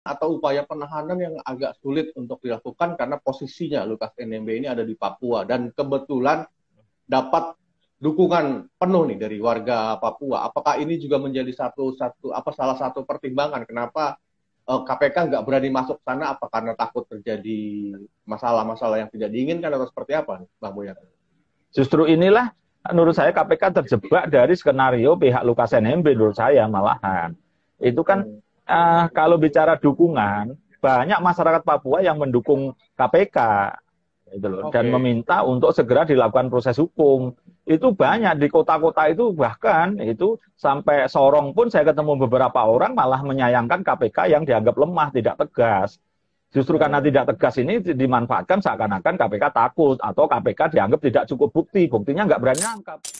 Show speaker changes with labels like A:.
A: atau upaya penahanan yang agak sulit untuk dilakukan karena posisinya Lukas NMB ini ada di Papua dan kebetulan dapat dukungan penuh nih dari warga Papua. Apakah ini juga menjadi satu satu apa salah satu pertimbangan kenapa uh, eh, KPK nggak berani masuk sana? Apa karena takut terjadi masalah-masalah yang tidak diinginkan atau seperti apa, Bang Boyan?
B: Justru inilah menurut saya KPK terjebak dari skenario pihak Lukas NMB menurut saya malahan. Itu kan hmm uh, kalau bicara dukungan, banyak masyarakat Papua yang mendukung KPK gitu loh, okay. dan meminta untuk segera dilakukan proses hukum. Itu banyak di kota-kota itu bahkan itu sampai Sorong pun saya ketemu beberapa orang malah menyayangkan KPK yang dianggap lemah, tidak tegas. Justru karena tidak tegas ini dimanfaatkan seakan-akan KPK takut atau KPK dianggap tidak cukup bukti, buktinya nggak berani angkat.